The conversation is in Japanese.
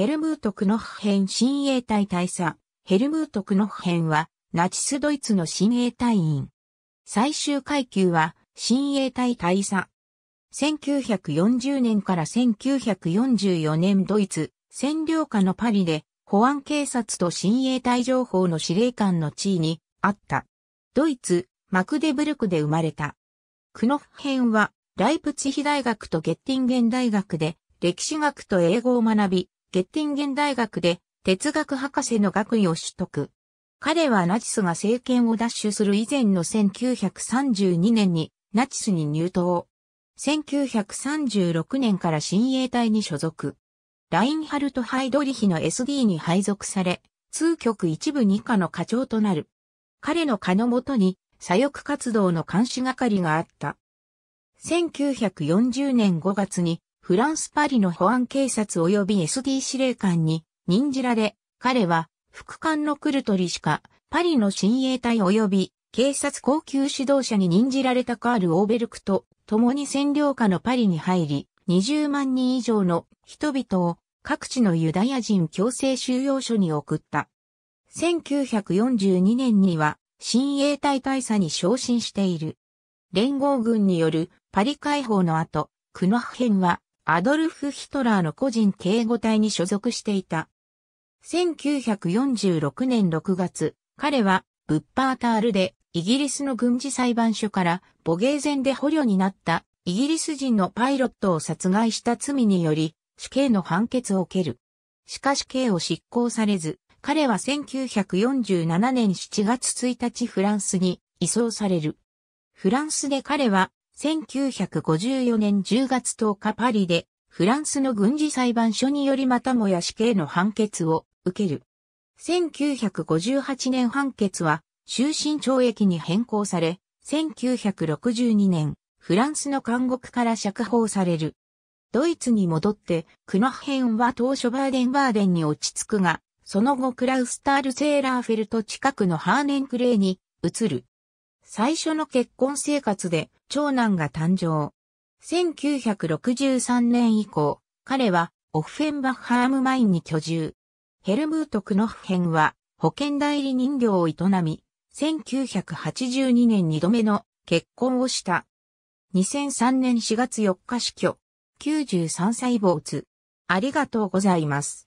ヘルムート・クノッヘン親衛隊大佐。ヘルムート・クノッヘンは、ナチスドイツの親衛隊員。最終階級は、親衛隊大佐。1940年から1944年ドイツ、占領下のパリで、保安警察と親衛隊情報の司令官の地位にあった。ドイツ、マクデブルクで生まれた。クノッヘンは、ライプツヒ大学とゲッティンゲン大学で、歴史学と英語を学び、ゲッティンゲン大学で哲学博士の学位を取得。彼はナチスが政権を奪取する以前の1932年にナチスに入党。1936年から親衛隊に所属。ラインハルト・ハイドリヒの SD に配属され、通局一部二課の課長となる。彼の課のもとに左翼活動の監視係があった。1940年5月にフランスパリの保安警察及び SD 司令官に任じられ、彼は副官のクルトリしかパリの親衛隊及び警察高級指導者に任じられたカール・オーベルクと共に占領下のパリに入り、20万人以上の人々を各地のユダヤ人強制収容所に送った。1942年には親衛隊大佐に昇進している。連合軍によるパリ解放の後、クノヘンはアドルフ・ヒトラーの個人警護隊に所属していた。1946年6月、彼は、ブッパータールで、イギリスの軍事裁判所から、母芸戦で捕虜になった、イギリス人のパイロットを殺害した罪により、死刑の判決を受ける。しかし刑を執行されず、彼は1947年7月1日フランスに移送される。フランスで彼は1954年10月10日パリで、フランスの軍事裁判所によりまたもや死刑の判決を受ける。1958年判決は終身懲役に変更され、1962年、フランスの監獄から釈放される。ドイツに戻って、クノッヘンは当初バーデンバーデンに落ち着くが、その後クラウスタールセーラーフェルト近くのハーネンクレーに移る。最初の結婚生活で長男が誕生。1963年以降、彼はオフェンバッハームマインに居住。ヘルムート・クノフヘンは保険代理人業を営み、1982年2度目の結婚をした。2003年4月4日死去。93歳坊津。ありがとうございます。